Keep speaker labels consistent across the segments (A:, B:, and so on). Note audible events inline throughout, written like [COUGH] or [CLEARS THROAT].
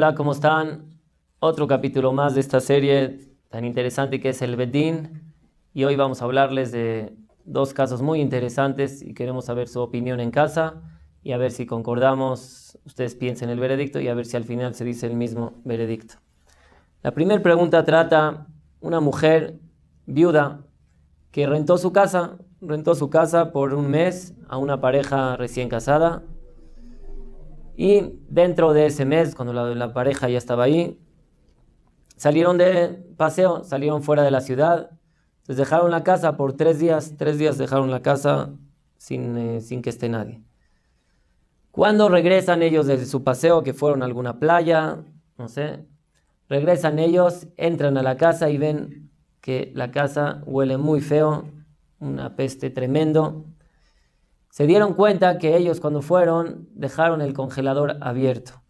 A: Hola, ¿cómo están? Otro capítulo más de esta serie tan interesante que es el Bedín. Y hoy vamos a hablarles de dos casos muy interesantes y queremos saber su opinión en casa y a ver si concordamos, ustedes piensen el veredicto y a ver si al final se dice el mismo veredicto. La primera pregunta trata una mujer viuda que rentó su casa, rentó su casa por un mes a una pareja recién casada y dentro de ese mes, cuando la, pareja ya estaba ahí, salieron de paseo, salieron fuera de la ciudad, les dejaron la casa por tres días, tres días dejaron la casa sin, eh, sin que esté nadie. Cuando regresan ellos de su paseo, que fueron a alguna playa, no sé, regresan ellos, entran a la casa y ven que la casa huele muy feo, una peste tremendo. Se dieron cuenta que ellos cuando fueron dejaron el congelador abierto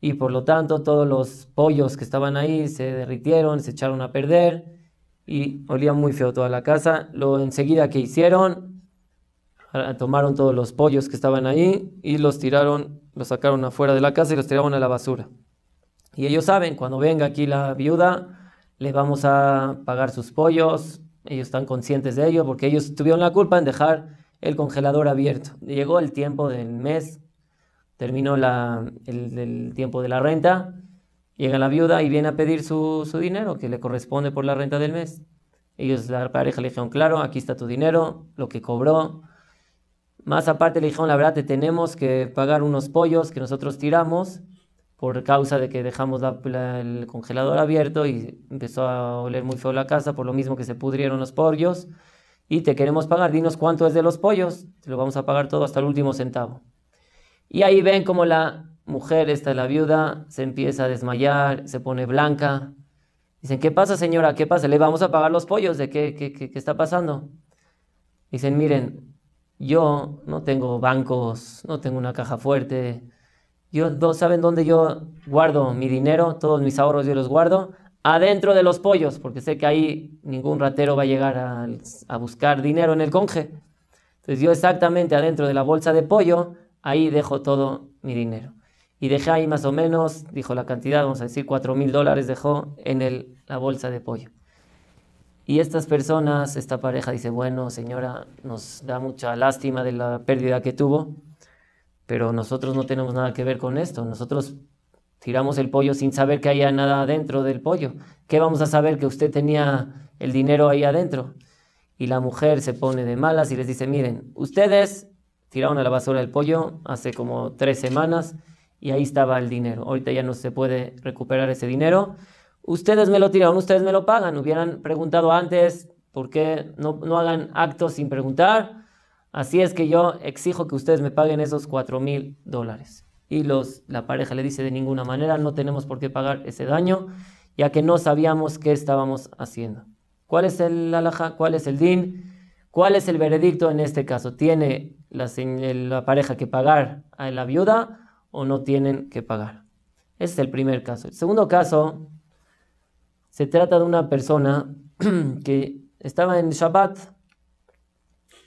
A: y por lo tanto todos los pollos que estaban ahí se derritieron, se echaron a perder y olía muy feo toda la casa. Lo enseguida que hicieron, tomaron todos los pollos que estaban ahí y los tiraron, los sacaron afuera de la casa y los tiraron a la basura. Y ellos saben, cuando venga aquí la viuda, le vamos a pagar sus pollos, ellos están conscientes de ello porque ellos tuvieron la culpa en dejar el congelador abierto. Llegó el tiempo del mes, terminó el, tiempo de la renta, llega la viuda y viene a pedir su, dinero que le corresponde por la renta del mes. Ellos, la pareja, le dijeron, claro, aquí está tu dinero, lo que cobró. Más aparte le dijeron, la verdad, te tenemos que pagar unos pollos que nosotros tiramos por causa de que dejamos el congelador abierto y empezó a oler muy feo la casa, por lo mismo que se pudrieron los pollos y te queremos pagar, dinos cuánto es de los pollos, te lo vamos a pagar todo hasta el último centavo. Y ahí ven como la mujer, esta la viuda, se empieza a desmayar, se pone blanca. Dicen, ¿qué pasa señora? ¿Qué pasa? Le vamos a pagar los pollos, ¿de qué, qué, qué, está pasando? Dicen, miren, yo no tengo bancos, no tengo una caja fuerte. Yo, ¿Saben dónde yo guardo mi dinero? Todos mis ahorros yo los guardo adentro de los pollos, porque sé que ahí ningún ratero va a llegar a, buscar dinero en el conje. Entonces yo exactamente adentro de la bolsa de pollo, ahí dejo todo mi dinero. Y dejé ahí más o menos, dijo la cantidad, vamos a decir cuatro mil dólares dejó en el, la bolsa de pollo. Y estas personas, esta pareja dice, bueno señora, nos da mucha lástima de la pérdida que tuvo, pero nosotros no tenemos nada que ver con esto, nosotros Tiramos el pollo sin saber que haya nada adentro del pollo. ¿Qué vamos a saber que usted tenía el dinero ahí adentro? Y la mujer se pone de malas y les dice, miren, ustedes tiraron a la basura el pollo hace como tres semanas y ahí estaba el dinero. Ahorita ya no se puede recuperar ese dinero. Ustedes me lo tiraron, ustedes me lo pagan. Hubieran preguntado antes, ¿por qué no, no hagan actos sin preguntar? Así es que yo exijo que ustedes me paguen esos cuatro mil dólares y la pareja le dice de ninguna manera, no tenemos por qué pagar ese daño, ya que no sabíamos qué estábamos haciendo. ¿Cuál es el alhaja? ¿Cuál es el din? ¿Cuál es el veredicto en este caso? ¿Tiene la, pareja que pagar a la viuda o no tienen que pagar? Ese es el primer caso. El segundo caso, se trata de una persona [CLEARS THROAT] que estaba en Shabbat.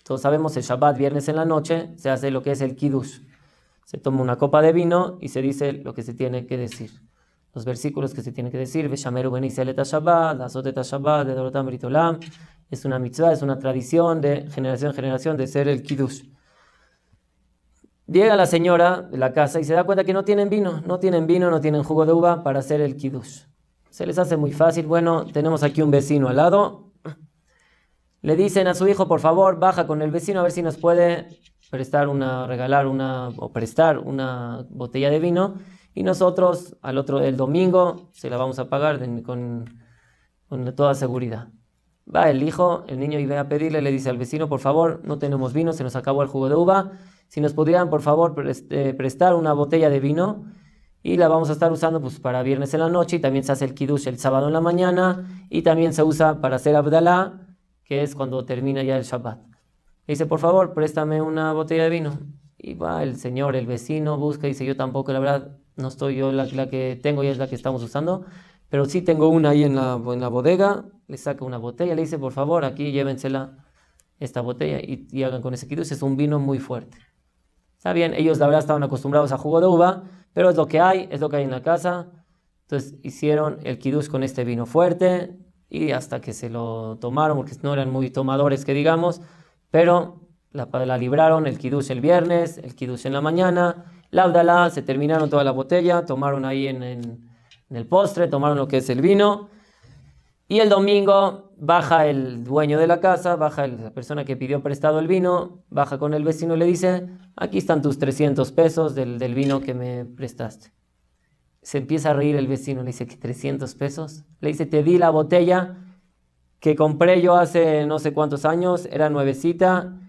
A: Todos sabemos el Shabbat, viernes en la noche, se hace lo que es el Kiddush se toma una copa de vino y se dice lo que se tiene que decir. Los versículos que se tiene que decir, es una mitzvah, es una tradición de generación en generación de ser el kiddush. Llega la señora de la casa y se da cuenta que no tienen vino, no tienen vino, no tienen jugo de uva para hacer el kiddush. Se les hace muy fácil, bueno, tenemos aquí un vecino al lado. Le dicen a su hijo, por favor, baja con el vecino a ver si nos puede prestar una, regalar una, o prestar una botella de vino y nosotros al otro, del domingo, se la vamos a pagar con, con toda seguridad. Va el hijo, el niño y a pedirle, le dice al vecino, por favor, no tenemos vino, se nos acabó el jugo de uva, si nos pudieran por favor prestar una botella de vino y la vamos a estar usando pues, para viernes en la noche y también se hace el kiddush el sábado en la mañana y también se usa para hacer abdalá, que es cuando termina ya el Shabbat dice, por favor, préstame una botella de vino. Y va el señor, el vecino, busca y dice, yo tampoco, la verdad, no estoy yo, la, que tengo y es la que estamos usando, pero sí tengo una ahí en la, en bodega. Le saca una botella, le dice, por favor, aquí llévensela esta botella y, hagan con ese quidús. Es un vino muy fuerte. Está bien, ellos la verdad estaban acostumbrados a jugo de uva, pero es lo que hay, es lo que hay en la casa. Entonces hicieron el quidús con este vino fuerte y hasta que se lo tomaron, porque no eran muy tomadores que digamos, pero la, libraron el kiddush el viernes, el kiddush en la mañana, laudala, se terminaron toda la botella, tomaron ahí en, el postre, tomaron lo que es el vino. Y el domingo baja el dueño de la casa, baja la persona que pidió prestado el vino, baja con el vecino y le dice, aquí están tus 300 pesos del, vino que me prestaste. Se empieza a reír el vecino, le dice, ¿qué 300 pesos? Le dice, te di la botella que compré yo hace no sé cuántos años, era nuevecita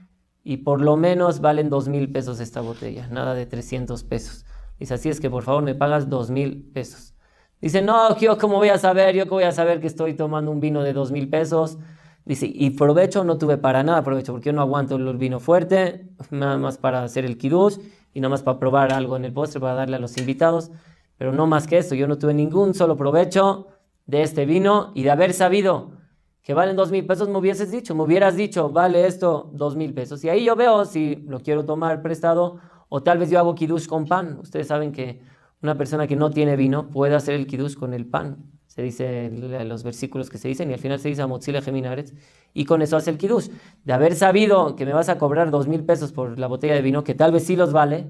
A: y por lo menos valen dos mil pesos esta botella, nada de 300 pesos. Dice, así es que por favor me pagas dos mil pesos. Dice, no, yo cómo voy a saber, yo cómo voy a saber que estoy tomando un vino de dos mil pesos. Dice, y provecho no tuve para nada provecho, porque yo no aguanto el vino fuerte, nada más para hacer el kidush, y nada más para probar algo en el postre, para darle a los invitados. Pero no más que eso, yo no tuve ningún solo provecho de este vino y de haber sabido que valen dos mil pesos, me hubieses dicho, me hubieras dicho, vale esto dos mil pesos. Y ahí yo veo si lo quiero tomar prestado o tal vez yo hago kiddush con pan. Ustedes saben que una persona que no tiene vino puede hacer el kiddush con el pan. Se dice los versículos que se dicen y al final se dice Mozilla Geminares y con eso hace el kidush. De haber sabido que me vas a cobrar dos mil pesos por la botella de vino, que tal vez sí los vale,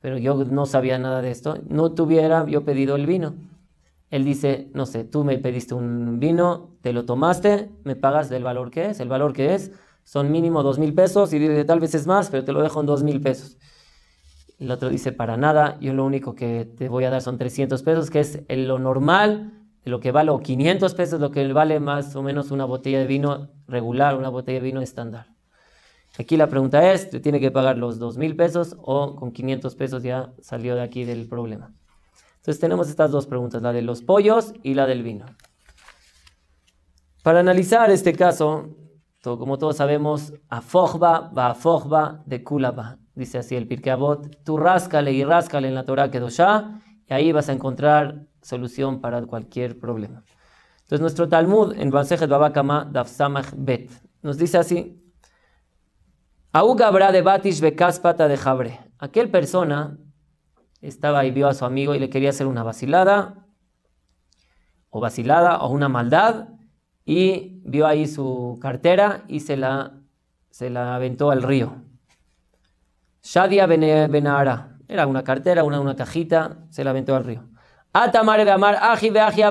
A: pero yo no sabía nada de esto, no tuviera yo pedido el vino él dice, no sé, tú me pediste un vino, te lo tomaste, me pagas del valor que es, el valor que es, son mínimo dos mil pesos y dice tal vez es más, pero te lo dejo en dos mil pesos. El otro dice, para nada, yo lo único que te voy a dar son 300 pesos, que es lo normal, lo que vale, o 500 pesos, lo que vale más o menos una botella de vino regular, una botella de vino estándar. Aquí la pregunta es, ¿te tiene que pagar los dos mil pesos o con 500 pesos ya salió de aquí del problema? Entonces tenemos estas dos preguntas, la de los pollos y la del vino. Para analizar este caso, como todos sabemos, a fogba va fogba de kulaba. Dice así el Pirkeabot, tú rascale y rascale en la Torah ya y ahí vas a encontrar solución para cualquier problema. Entonces nuestro Talmud en Bansejet Babakama Dafsamach Bet nos dice así, de Batish Bekaspata de Jabre. Aquel persona estaba y vio a su amigo y le quería hacer una vacilada, o vacilada, o una maldad, y vio ahí su cartera y se la, se la aventó al río. Shadia Benahara, era una cartera, una, una cajita, se la aventó al río. Atamare Beamar, Aji Beaji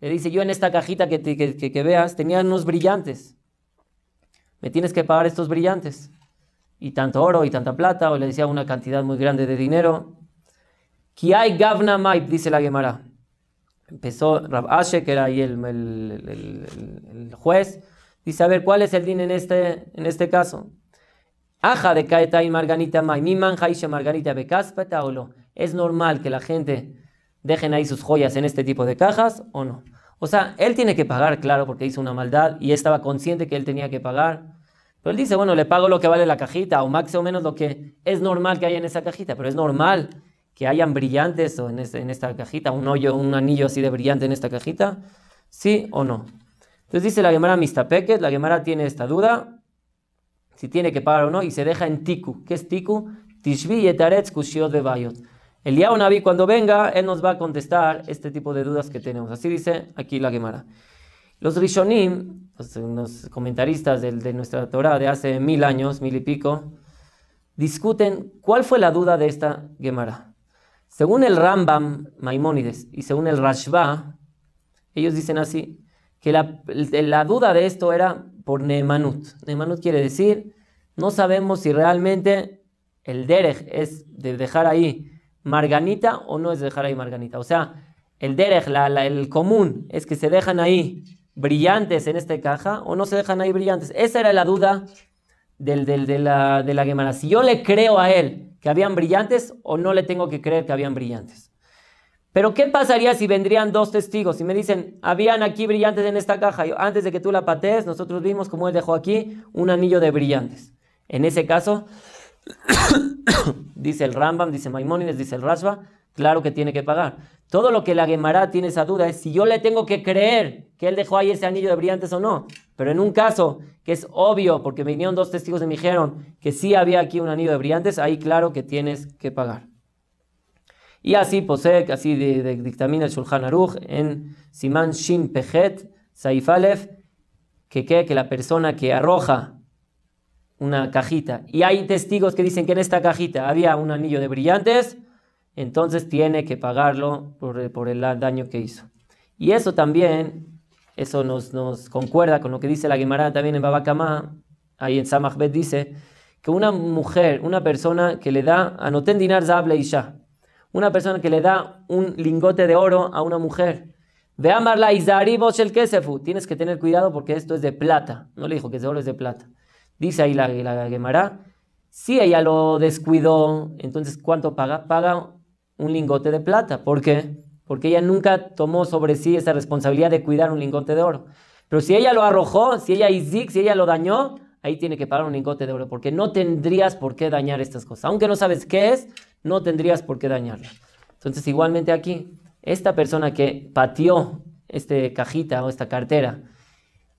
A: Le dice, yo en esta cajita que, que, que veas tenía unos brillantes. Me tienes que pagar estos brillantes y tanto oro y tanta plata, o le decía una cantidad muy grande de dinero. hay Gavna Maip, dice la Gemara. Empezó Rab Ashe, que era ahí el, juez, dice, a ver, ¿cuál es el din en este, en este caso? Aja de y margarita Mai, mi manja y Margarita ¿Es normal que la gente dejen ahí sus joyas en este tipo de cajas o no? O sea, él tiene que pagar, claro, porque hizo una maldad y estaba consciente que él tenía que pagar pero él dice, bueno, le pago lo que vale la cajita, o más o menos lo que es normal que haya en esa cajita, pero es normal que hayan brillantes o en, esta cajita, un hoyo, un anillo así de brillante en esta cajita, ¿sí o no? Entonces dice la Gemara Peque, la Gemara tiene esta duda, si tiene que pagar o no, y se deja en Tiku. ¿Qué es Tiku? Tishbi de de Bayot. El Navi cuando venga, él nos va a contestar este tipo de dudas que tenemos. Así dice aquí la Gemara. Los Rishonim, los comentaristas de, nuestra Torah de hace mil años, mil y pico, discuten cuál fue la duda de esta Gemara. Según el Rambam Maimónides y según el Rashba, ellos dicen así, que la, duda de esto era por Neemanut. Neemanut quiere decir, no sabemos si realmente el derech es de dejar ahí marganita o no es de dejar ahí marganita. O sea, el derech, el común, es que se dejan ahí brillantes en esta caja o no se dejan ahí brillantes? Esa era la duda del, de la, de la Gemara. Si yo le creo a él que habían brillantes o no le tengo que creer que habían brillantes. Pero ¿qué pasaría si vendrían dos testigos y me dicen, habían aquí brillantes en esta caja? Yo, antes de que tú la patees, nosotros vimos como él dejó aquí un anillo de brillantes. En ese caso, [COUGHS] dice el Rambam, dice Maimónides, dice el Rashba, claro que tiene que pagar. Todo lo que la Gemara tiene esa duda es si yo le tengo que creer él dejó ahí ese anillo de brillantes o no. Pero en un caso que es obvio, porque vinieron dos testigos y me dijeron que sí había aquí un anillo de brillantes, ahí claro que tienes que pagar. Y así posee, así de, dictamina el Shulchan Aruch en Siman Shin Pejet, Saif que, que, que la persona que arroja una cajita y hay testigos que dicen que en esta cajita había un anillo de brillantes, entonces tiene que pagarlo por el daño que hizo. Y eso también eso nos, nos, concuerda con lo que dice la Gemara también en Babacamá, ahí en Samahbet dice que una mujer, una persona que le da, anoten dinar zable isha, una persona que le da un lingote de oro a una mujer, ve amarla izari el kesefu, tienes que tener cuidado porque esto es de plata, no le dijo que el oro, es de plata. Dice ahí la, la si ella lo descuidó, entonces ¿cuánto paga? Paga un lingote de plata, ¿por qué? porque ella nunca tomó sobre sí esa responsabilidad de cuidar un lingote de oro. Pero si ella lo arrojó, si ella si ella lo dañó, ahí tiene que pagar un lingote de oro, porque no tendrías por qué dañar estas cosas. Aunque no sabes qué es, no tendrías por qué dañarlo. Entonces, igualmente aquí, esta persona que pateó esta cajita o esta cartera,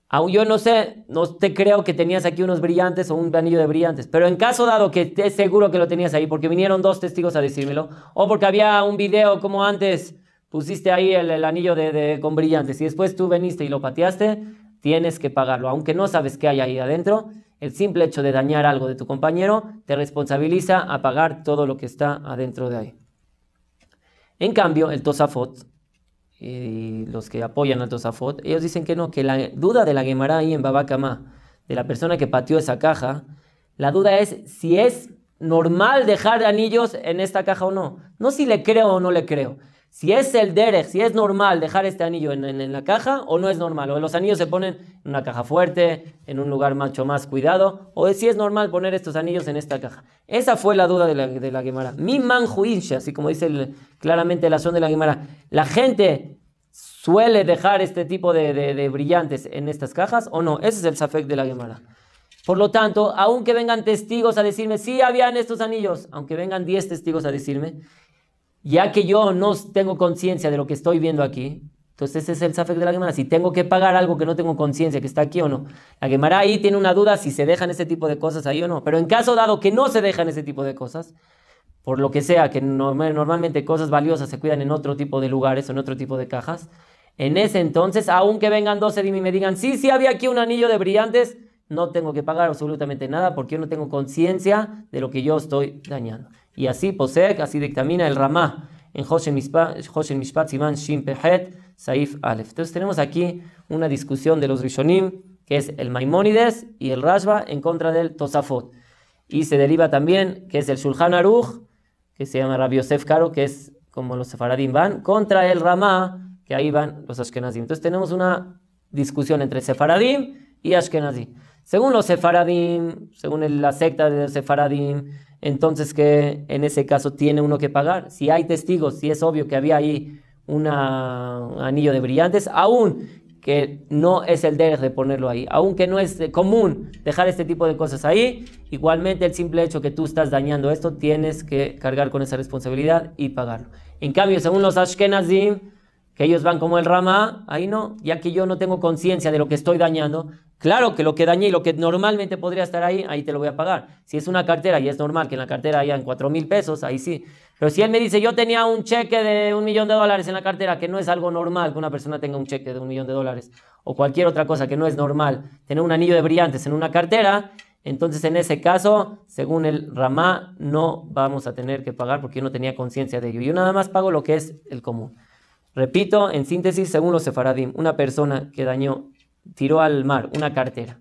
A: aún yo no sé, no te creo que tenías aquí unos brillantes o un anillo de brillantes, pero en caso dado que te seguro que lo tenías ahí, porque vinieron dos testigos a decírmelo, o porque había un video como antes, pusiste ahí el, anillo de, con brillantes y después tú veniste y lo pateaste, tienes que pagarlo. Aunque no sabes qué hay ahí adentro, el simple hecho de dañar algo de tu compañero te responsabiliza a pagar todo lo que está adentro de ahí. En cambio, el Tosafot y los que apoyan al Tosafot, ellos dicen que no, que la duda de la Gemara ahí en Babacamá, de la persona que pateó esa caja, la duda es si es normal dejar anillos en esta caja o no. No si le creo o no le creo si es el derech, si es normal dejar este anillo en, la caja o no es normal. O los anillos se ponen en una caja fuerte, en un lugar macho más cuidado, o si es normal poner estos anillos en esta caja. Esa fue la duda de la, de la Mi manjuincha, así como dice claramente la son de la guimara. La gente suele dejar este tipo de, brillantes en estas cajas o no. Ese es el safek de la guimara. Por lo tanto, aunque vengan testigos a decirme, si habían estos anillos, aunque vengan 10 testigos a decirme, ya que yo no tengo conciencia de lo que estoy viendo aquí, entonces ese es el Safek de la Gemara. Si tengo que pagar algo que no tengo conciencia, que está aquí o no. La Gemara ahí tiene una duda si se dejan ese tipo de cosas ahí o no. Pero en caso dado que no se dejan ese tipo de cosas, por lo que sea, que normalmente cosas valiosas se cuidan en otro tipo de lugares o en otro tipo de cajas, en ese entonces, aunque vengan 12 de y me digan, sí, sí había aquí un anillo de brillantes, no tengo que pagar absolutamente nada porque yo no tengo conciencia de lo que yo estoy dañando. Y así posee, así dictamina el Ramá en Hoshen Mishpat Siman Shin Pehet Saif alef Entonces tenemos aquí una discusión de los Rishonim, que es el Maimónides y el Rashba en contra del Tosafot. Y se deriva también, que es el Sulhan Aruch, que se llama Rabbi Yosef Karo, que es como los sefaradim van, contra el Ramá, que ahí van los Ashkenazim. Entonces tenemos una discusión entre sefaradim y Ashkenazim. Según los sefaradim, según la secta de los sefaradim, entonces que en ese caso tiene uno que pagar. Si hay testigos, si es obvio que había ahí un anillo de brillantes, aún que no es el de ponerlo ahí, aunque no es eh, común dejar este tipo de cosas ahí, igualmente el simple hecho que tú estás dañando esto, tienes que cargar con esa responsabilidad y pagarlo. En cambio, según los Ashkenazim, que ellos van como el Rama, ahí no, ya que yo no tengo conciencia de lo que estoy dañando, Claro que lo que dañé y lo que normalmente podría estar ahí, ahí te lo voy a pagar. Si es una cartera y es normal que en la cartera hayan 4 mil pesos, ahí sí. Pero si él me dice, yo tenía un cheque de un millón de dólares en la cartera, que no es algo normal que una persona tenga un cheque de un millón de dólares, o cualquier otra cosa que no es normal, tener un anillo de brillantes en una cartera, entonces en ese caso, según el Ramá, no vamos a tener que pagar porque yo no tenía conciencia de ello. Yo nada más pago lo que es el común. Repito, en síntesis, según los sefaradim, una persona que dañó tiró al mar una cartera.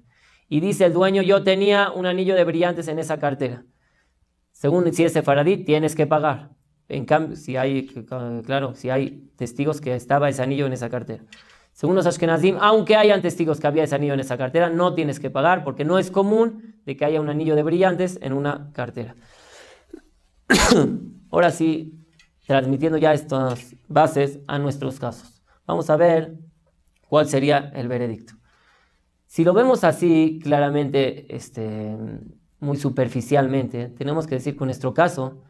A: Y dice el dueño, yo tenía un anillo de brillantes en esa cartera. Según si es faradí, tienes que pagar. En cambio, si hay, claro, si hay testigos que estaba ese anillo en esa cartera. Según los Ashkenazim, aunque hayan testigos que había ese anillo en esa cartera, no tienes que pagar porque no es común de que haya un anillo de brillantes en una cartera. [COUGHS] Ahora sí, transmitiendo ya estas bases a nuestros casos. Vamos a ver ¿Cuál sería el veredicto? Si lo vemos así, claramente, este, muy superficialmente, tenemos que decir que en nuestro caso,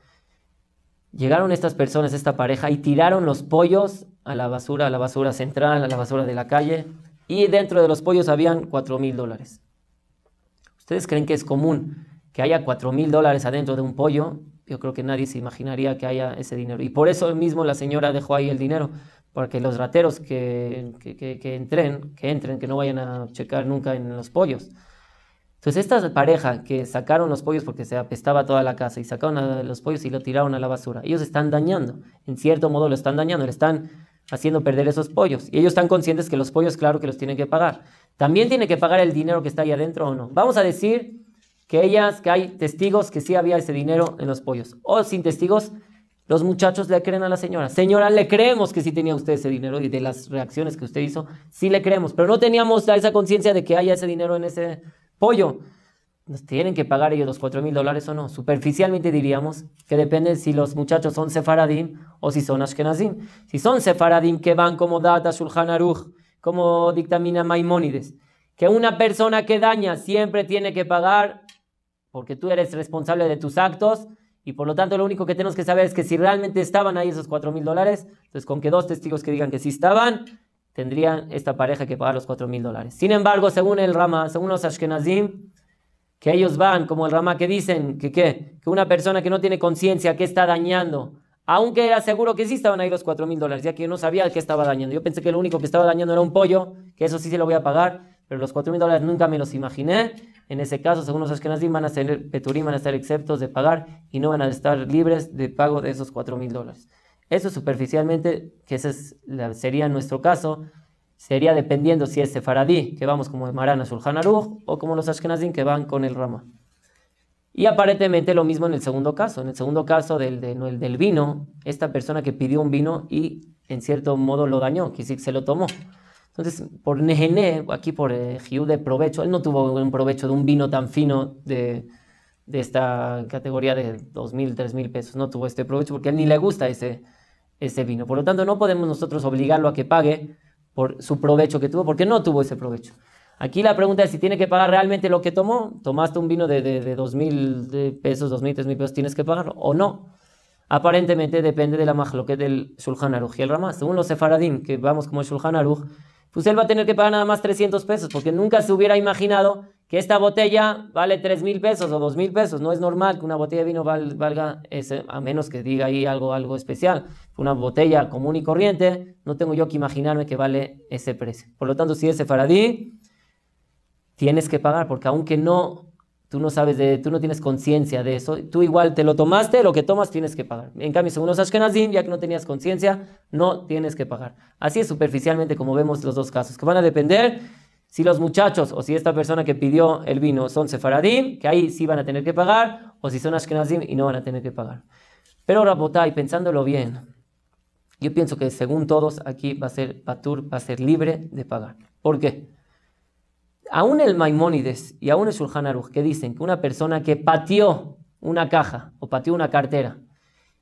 A: llegaron estas personas, esta pareja, y tiraron los pollos a la basura, a la basura central, a la basura de la calle, y dentro de los pollos habían 4 mil dólares. ¿Ustedes creen que es común que haya 4 mil dólares adentro de un pollo? Yo creo que nadie se imaginaría que haya ese dinero. Y por eso mismo la señora dejó ahí el dinero, porque los rateros que, entren, que entren, que no vayan a checar nunca en los pollos. Entonces esta pareja que sacaron los pollos porque se apestaba toda la casa y sacaron a los pollos y lo tiraron a la basura, ellos están dañando, en cierto modo lo están dañando, le están haciendo perder esos pollos. Y ellos están conscientes que los pollos, claro que los tienen que pagar. También tiene que pagar el dinero que está ahí adentro o no. Vamos a decir que ellas, que hay testigos que sí había ese dinero en los pollos. O sin testigos, los muchachos le creen a la señora. Señora, le creemos que sí tenía usted ese dinero y de las reacciones que usted hizo, sí le creemos, pero no teníamos esa conciencia de que haya ese dinero en ese pollo. Nos tienen que pagar ellos los 4 mil dólares o no. Superficialmente diríamos que depende si los muchachos son sefaradín o si son ashkenazim. Si son sefaradín que van como data Shulchan como dictamina Maimónides, que una persona que daña siempre tiene que pagar porque tú eres responsable de tus actos y por lo tanto, lo único que tenemos que saber es que si realmente estaban ahí esos 4 mil dólares, entonces con que dos testigos que digan que sí estaban, tendrían esta pareja que pagar los 4 mil dólares. Sin embargo, según el Rama, según los Ashkenazim, que ellos van, como el Rama, que dicen que, ¿qué? que una persona que no tiene conciencia, que está dañando, aunque era seguro que sí estaban ahí los 4 mil dólares, ya que yo no sabía que estaba dañando. Yo pensé que lo único que estaba dañando era un pollo, que eso sí se lo voy a pagar pero los 4 mil dólares nunca me los imaginé. En ese caso, según los Ashkenazim, van a ser Peturim, van a estar exceptos de pagar y no van a estar libres de pago de esos 4 mil dólares. Eso superficialmente, que ese sería nuestro caso, sería dependiendo si es sefaradí, que vamos como Marana Sulhan Aruch, o como los Ashkenazim, que van con el Rama. Y aparentemente lo mismo en el segundo caso. En el segundo caso del, del, vino, esta persona que pidió un vino y en cierto modo lo dañó, que se lo tomó. Entonces, por Nehené, aquí por eh, de provecho, él no tuvo un provecho de un vino tan fino de, de esta categoría de 2.000, 3.000 pesos, no tuvo este provecho porque a él ni le gusta ese, ese vino. Por lo tanto, no podemos nosotros obligarlo a que pague por su provecho que tuvo, porque no tuvo ese provecho. Aquí la pregunta es si tiene que pagar realmente lo que tomó. Tomaste un vino de, de, de 2.000 pesos, 2.000, 3.000 pesos, tienes que pagarlo o no. Aparentemente depende de la que del Shulchan Aruch y el Ramá. Según los sefaradín, que vamos como el Shulchan pues él va a tener que pagar nada más 300 pesos, porque nunca se hubiera imaginado que esta botella vale 3 mil pesos o 2 mil pesos. No es normal que una botella de vino valga, ese, a menos que diga ahí algo, algo especial. Una botella común y corriente, no tengo yo que imaginarme que vale ese precio. Por lo tanto, si es faradí tienes que pagar, porque aunque no Tú no sabes de, tú no tienes conciencia de eso. Tú igual te lo tomaste, lo que tomas tienes que pagar. En cambio, según los Ashkenazim, ya que no tenías conciencia, no tienes que pagar. Así es superficialmente como vemos los dos casos, que van a depender si los muchachos o si esta persona que pidió el vino son sefaradín, que ahí sí van a tener que pagar, o si son ashkenazim y no van a tener que pagar. Pero y pensándolo bien, yo pienso que según todos aquí va a ser Patur, va a ser libre de pagar. ¿Por qué? aún el Maimónides y aún el Shulchan que dicen que una persona que pateó una caja o pateó una cartera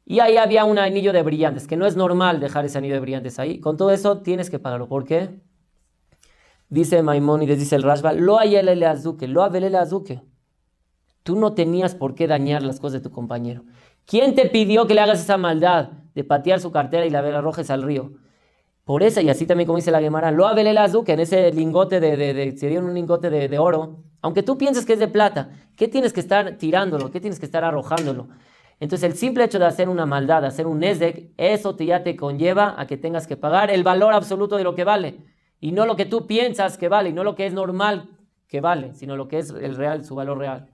A: y ahí había un anillo de brillantes, que no es normal dejar ese anillo de brillantes ahí, con todo eso tienes que pagarlo. ¿Por qué? Dice Maimónides, dice el Rashba, lo el azuque, lo el azuke. Tú no tenías por qué dañar las cosas de tu compañero. ¿Quién te pidió que le hagas esa maldad de patear su cartera y la arrojes al río? Por eso, y así también como dice la Gemara, lo abelelazu, que en ese lingote de, de, de se un lingote de, oro, aunque tú pienses que es de plata, ¿qué tienes que estar tirándolo? ¿Qué tienes que estar arrojándolo? Entonces el simple hecho de hacer una maldad, hacer un nesdek, eso te, ya te conlleva a que tengas que pagar el valor absoluto de lo que vale, y no lo que tú piensas que vale, y no lo que es normal que vale, sino lo que es el real, su valor real.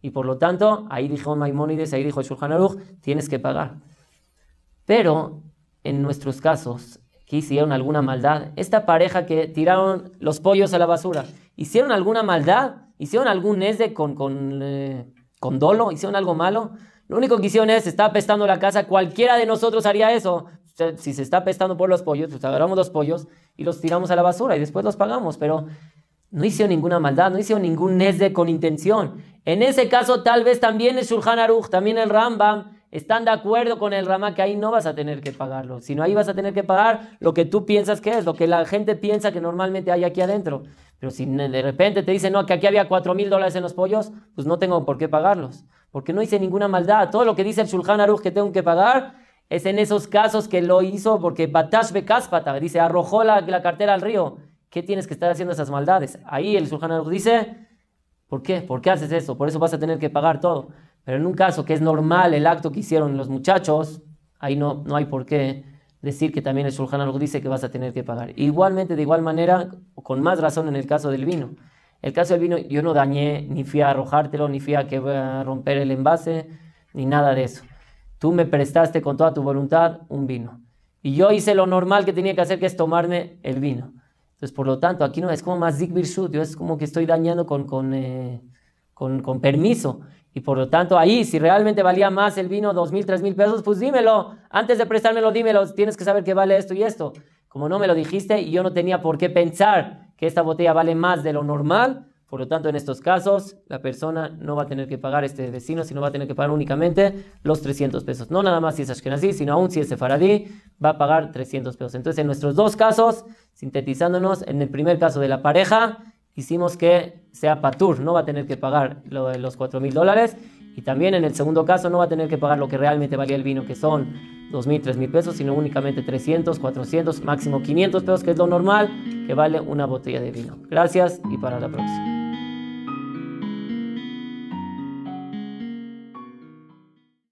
A: Y por lo tanto, ahí dijo Maimónides, ahí dijo Shulchan Aruch, tienes que pagar. Pero en nuestros casos, hicieron alguna maldad, esta pareja que tiraron los pollos a la basura, ¿hicieron alguna maldad? ¿Hicieron algún nesde con, eh, con, dolo? ¿Hicieron algo malo? Lo único que hicieron es, está pestando la casa, cualquiera de nosotros haría eso. Si se está pestando por los pollos, pues agarramos los pollos y los tiramos a la basura y después los pagamos, pero no hicieron ninguna maldad, no hicieron ningún nesde con intención. En ese caso, tal vez también el Shulchan Aruch, también el Rambam, están de acuerdo con el rama que ahí no vas a tener que pagarlo, sino ahí vas a tener que pagar lo que tú piensas que es, lo que la gente piensa que normalmente hay aquí adentro. Pero si de repente te dicen, no, que aquí había 4 mil dólares en los pollos, pues no tengo por qué pagarlos, porque no hice ninguna maldad. Todo lo que dice el Shulchan Aruch que tengo que pagar es en esos casos que lo hizo porque Batash Bekaspata, dice, arrojó la, la, cartera al río. ¿Qué tienes que estar haciendo esas maldades? Ahí el Shulchan Aruch dice, ¿por qué? ¿Por qué haces eso? Por eso vas a tener que pagar todo. Pero en un caso que es normal el acto que hicieron los muchachos, ahí no, no hay por qué decir que también el Shulchan lo dice que vas a tener que pagar. Igualmente, de igual manera, con más razón en el caso del vino. El caso del vino, yo no dañé, ni fui a arrojártelo, ni fui a que romper el envase, ni nada de eso. Tú me prestaste con toda tu voluntad un vino. Y yo hice lo normal que tenía que hacer, que es tomarme el vino. Entonces, por lo tanto, aquí no es como más Zikbirshut, yo es como que estoy dañando con, con, eh, con, con permiso. Y por lo tanto, ahí, si realmente valía más el vino, dos mil, tres mil pesos, pues dímelo. Antes de prestármelo, dímelo. Tienes que saber qué vale esto y esto. Como no me lo dijiste y yo no tenía por qué pensar que esta botella vale más de lo normal, por lo tanto, en estos casos, la persona no va a tener que pagar este vecino, sino va a tener que pagar únicamente los 300 pesos. No nada más si es Ashkenazi, sino aún si es Sefaradí, va a pagar 300 pesos. Entonces, en nuestros dos casos, sintetizándonos, en el primer caso de la pareja, hicimos que sea patur, no va a tener que pagar lo de los 4 mil dólares. Y también en el segundo caso no va a tener que pagar lo que realmente valía el vino, que son 2 mil, 3 mil pesos, sino únicamente 300, 400, máximo 500 pesos, que es lo normal que vale una botella de vino. Gracias y para la próxima.